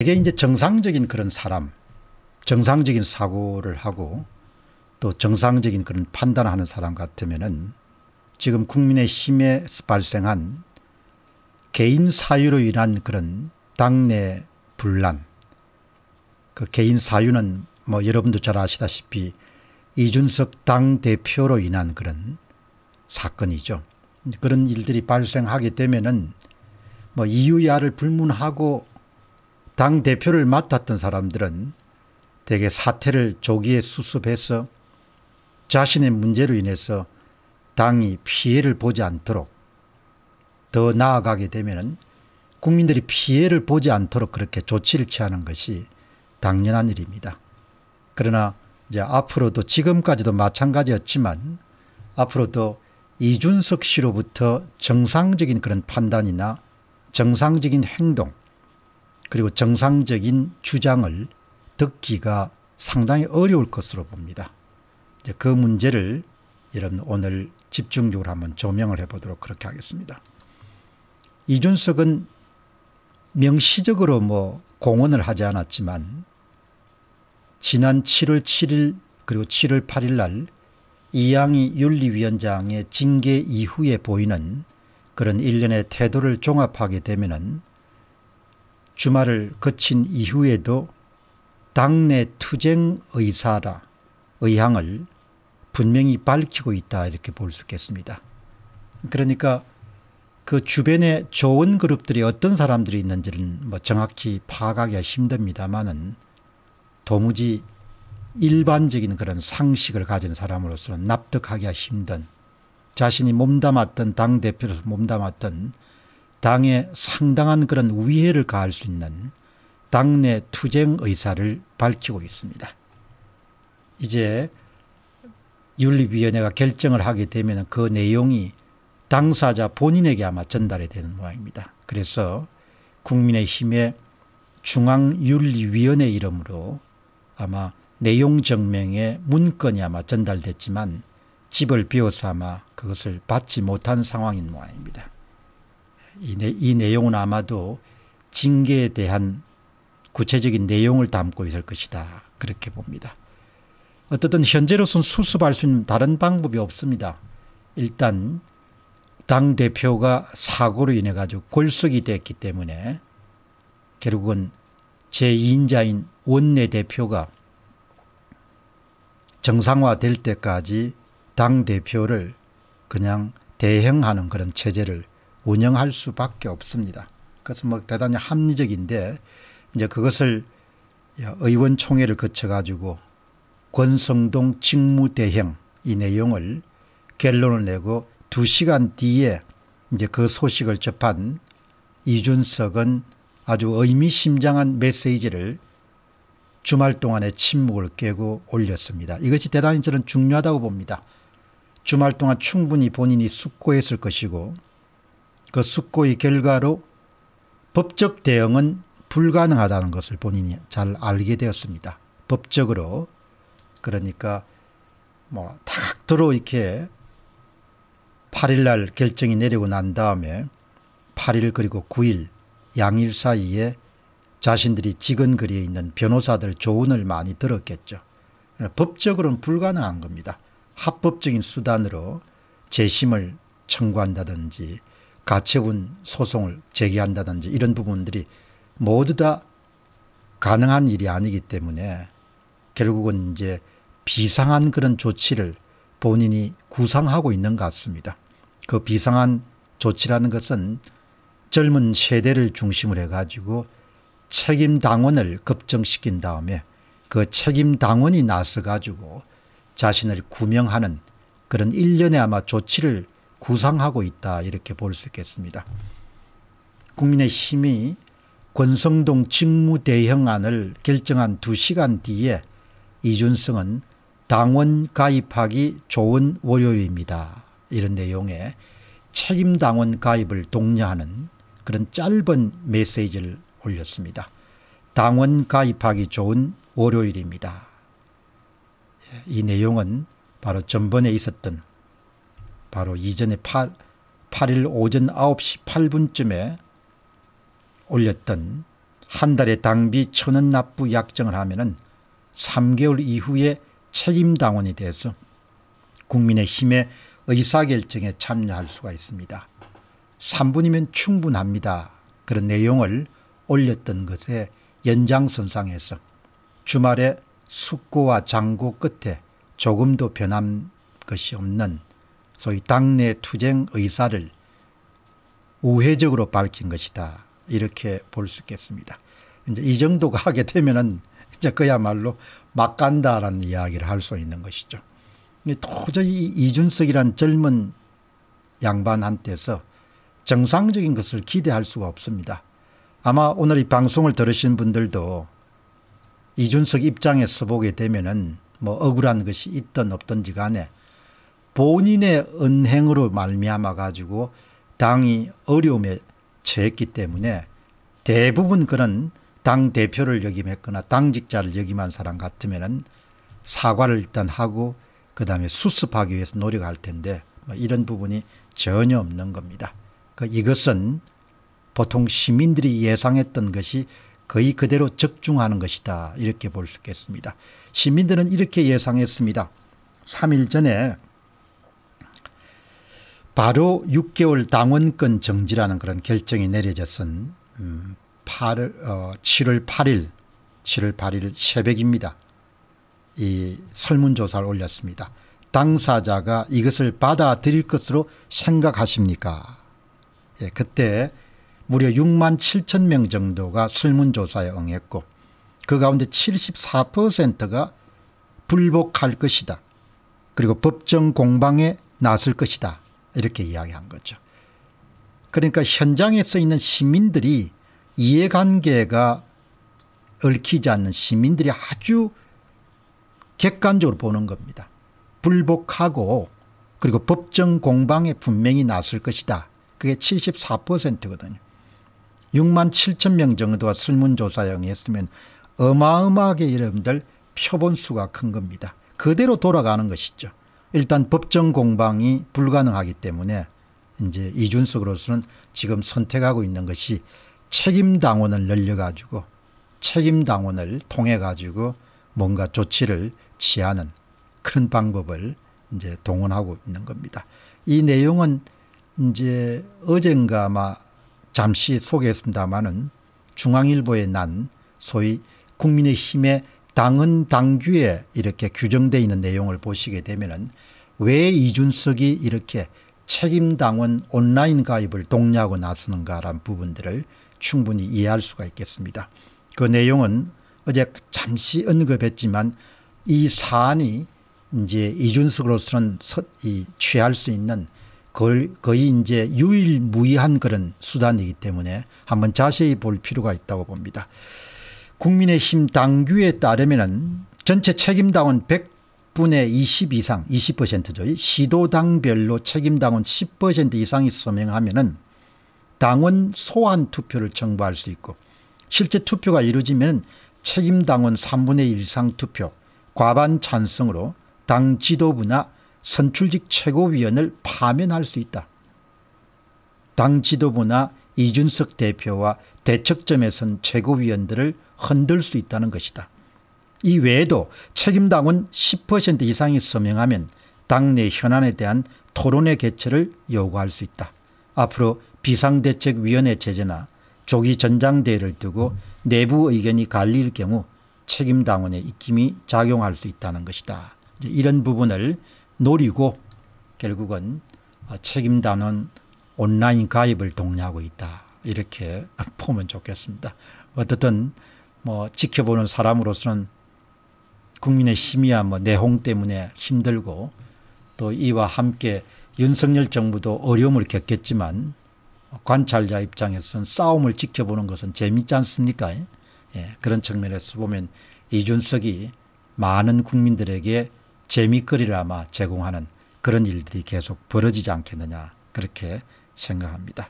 되게 이제 정상적인 그런 사람, 정상적인 사고를 하고 또 정상적인 그런 판단하는 사람 같으면은 지금 국민의 힘에 발생한 개인 사유로 인한 그런 당내 분란, 그 개인 사유는 뭐 여러분도 잘 아시다시피 이준석 당 대표로 인한 그런 사건이죠. 그런 일들이 발생하게 되면은 뭐 이유야를 불문하고 당 대표를 맡았던 사람들은 대개 사태를 조기에 수습해서 자신의 문제로 인해서 당이 피해를 보지 않도록 더 나아가게 되면 국민들이 피해를 보지 않도록 그렇게 조치를 취하는 것이 당연한 일입니다. 그러나 이제 앞으로도 지금까지도 마찬가지였지만 앞으로도 이준석 씨로부터 정상적인 그런 판단이나 정상적인 행동 그리고 정상적인 주장을 듣기가 상당히 어려울 것으로 봅니다. 이제 그 문제를 여러분 오늘 집중적으로 한번 조명을 해보도록 그렇게 하겠습니다. 이준석은 명시적으로 뭐 공언을 하지 않았지만 지난 7월 7일 그리고 7월 8일 날 이양희 윤리위원장의 징계 이후에 보이는 그런 일련의 태도를 종합하게 되면은 주말을 거친 이후에도 당내 투쟁 의사라 의향을 분명히 밝히고 있다 이렇게 볼 수 있겠습니다. 그러니까 그 주변에 좋은 그룹들이 어떤 사람들이 있는지는 뭐 정확히 파악하기가 힘듭니다만은 도무지 일반적인 그런 상식을 가진 사람으로서는 납득하기가 힘든 자신이 몸담았던 당대표로서 몸담았던 당에 상당한 그런 위해를 가할 수 있는 당내 투쟁 의사를 밝히고 있습니다. 이제 윤리위원회가 결정을 하게 되면 그 내용이 당사자 본인에게 아마 전달이 되는 모양입니다. 그래서 국민의힘의 중앙윤리위원회 이름으로 아마 내용 증명의 문건이 아마 전달됐지만 집을 비워서 아마 그것을 받지 못한 상황인 모양입니다. 이, 내, 이 내용은 아마도 징계에 대한 구체적인 내용을 담고 있을 것이다. 그렇게 봅니다. 어떻든 현재로선 수습할 수 있는 다른 방법이 없습니다. 일단 당 대표가 사고로 인해 가지고 골석이 됐기 때문에 결국은 제2인자인 원내대표가 정상화될 때까지 당 대표를 그냥 대행하는 그런 체제를 운영할 수밖에 없습니다. 그것은 뭐 대단히 합리적인데 이제 그것을 의원총회를 거쳐가지고 권성동 직무대행 이 내용을 결론을 내고 2시간 뒤에 이제 그 소식을 접한 이준석은 아주 의미심장한 메시지를 주말 동안의 침묵을 깨고 올렸습니다. 이것이 대단히 저는 중요하다고 봅니다. 주말 동안 충분히 본인이 숙고했을 것이고 그 숙고의 결과로 법적 대응은 불가능하다는 것을 본인이 잘 알게 되었습니다. 법적으로 그러니까 뭐 탁도로 이렇게 8일날 결정이 내리고 난 다음에 8일 그리고 9일 양일 사이에 자신들이 직원거에 있는 변호사들 조언을 많이 들었겠죠. 그러니까 법적으로는 불가능한 겁니다. 합법적인 수단으로 재심을 청구한다든지 가처분 소송을 제기한다든지 이런 부분들이 모두 다 가능한 일이 아니기 때문에 결국은 이제 비상한 그런 조치를 본인이 구상하고 있는 것 같습니다. 그 비상한 조치라는 것은 젊은 세대를 중심으로 해가지고 책임 당원을 급정시킨 다음에 그 책임 당원이 나서가지고 자신을 구명하는 그런 일련의 아마 조치를 구상하고 있다 이렇게 볼 수 있겠습니다. 국민의힘이 권성동 직무대행안을 결정한 2시간 뒤에 이준성은 당원 가입하기 좋은 월요일입니다. 이런 내용의 책임 당원 가입을 독려하는 그런 짧은 메시지를 올렸습니다. 당원 가입하기 좋은 월요일입니다. 이 내용은 바로 전번에 있었던 바로 이전에 8, 8일 오전 9시 8분쯤에 올렸던 한달에 당비 천원 납부 약정을 하면 은 3개월 이후에 책임당원이 돼서 국민의힘의 의사결정에 참여할 수가 있습니다. 3분이면 충분합니다. 그런 내용을 올렸던 것에 연장선상에서 주말에 숙고와 장고 끝에 조금도 변함 것이 없는 소위 당내 투쟁 의사를 우회적으로 밝힌 것이다. 이렇게 볼 수 있겠습니다. 이제 이 정도가 하게 되면은 이제 그야말로 막 간다라는 이야기를 할 수 있는 것이죠. 도저히 이준석이란 젊은 양반한테서 정상적인 것을 기대할 수가 없습니다. 아마 오늘 이 방송을 들으신 분들도 이준석 입장에서 보게 되면은 뭐 억울한 것이 있든 없든지 간에 본인의 은행으로 말미암아 가지고 당이 어려움에 처했기 때문에 대부분 그런 당 대표를 역임했거나 당직자를 역임한 사람 같으면은 사과를 일단 하고 그 다음에 수습하기 위해서 노력할 텐데 뭐 이런 부분이 전혀 없는 겁니다. 그 이것은 보통 시민들이 예상했던 것이 거의 그대로 적중하는 것이다 이렇게 볼 수 있겠습니다. 시민들은 이렇게 예상했습니다. 3일 전에 바로 6개월 당원권 정지라는 그런 결정이 내려졌은 8, 음, 어, 7월 8일 7월 8일 새벽입니다. 이 설문조사를 올렸습니다. 당사자가 이것을 받아들일 것으로 생각하십니까? 예, 그때 무려 6만 7천 명 정도가 설문조사에 응했고 그 가운데 74%가 불복할 것이다. 그리고 법정 공방에 나설 것이다. 이렇게 이야기한 거죠. 그러니까 현장에서 있는 시민들이 이해관계가 얽히지 않는 시민들이 아주 객관적으로 보는 겁니다. 불복하고 그리고 법정 공방에 분명히 나설 것이다. 그게 74%거든요. 6만 7천 명 정도가 설문조사형이 했으면 어마어마하게 여러분들 표본수가 큰 겁니다. 그대로 돌아가는 것이죠. 일단 법정 공방이 불가능하기 때문에 이제 이준석으로서는 지금 선택하고 있는 것이 책임 당원을 늘려가지고 책임 당원을 통해 가지고 뭔가 조치를 취하는 그런 방법을 이제 동원하고 있는 겁니다. 이 내용은 이제 어젠가 아마 잠시 소개했습니다마는 중앙일보에 난 소위 국민의힘의 당은 당규에 이렇게 규정되어 있는 내용을 보시게 되면 은왜 이준석이 이렇게 책임당원 온라인 가입을 독려하고 나서는가라는 부분들을 충분히 이해할 수가 있겠습니다. 그 내용은 어제 잠시 언급했지만 이 사안이 이제 이준석으로서는 취할 수 있는 거의 이제 유일무이한 그런 수단이기 때문에 한번 자세히 볼 필요가 있다고 봅니다. 국민의힘 당규에 따르면 전체 책임당원 100분의 20 이상 20%죠. 시도당별로 책임당원 10% 이상이 서명하면 당원 소환 투표를 청구할 수 있고 실제 투표가 이루어지면 책임당원 3분의 1 이상 투표 과반 찬성으로 당 지도부나 선출직 최고위원을 파면할 수 있다. 당 지도부나 이준석 대표와 대척점에 선 최고위원들을 흔들 수 있다는 것이다. 이 외에도 책임당원 10% 이상이 서명하면 당내 현안에 대한 토론회 개최를 요구할 수 있다. 앞으로 비상대책위원회 체제나 조기 전장대회를 두고 내부 의견이 갈릴 경우 책임당원의 입김이 작용할 수 있다는 것이다. 이런 부분을 노리고 결국은 책임단원 온라인 가입을 독려하고 있다. 이렇게 보면 좋겠습니다. 어떻든 뭐 지켜보는 사람으로서는 국민의 힘이야 뭐 내홍 때문에 힘들고 또 이와 함께 윤석열 정부도 어려움을 겪겠지만 관찰자 입장에서는 싸움을 지켜보는 것은 재미있지 않습니까? 예, 그런 측면에서 보면 이준석이 많은 국민들에게 재미거리를 아마 제공하는 그런 일들이 계속 벌어지지 않겠느냐 그렇게 생각합니다.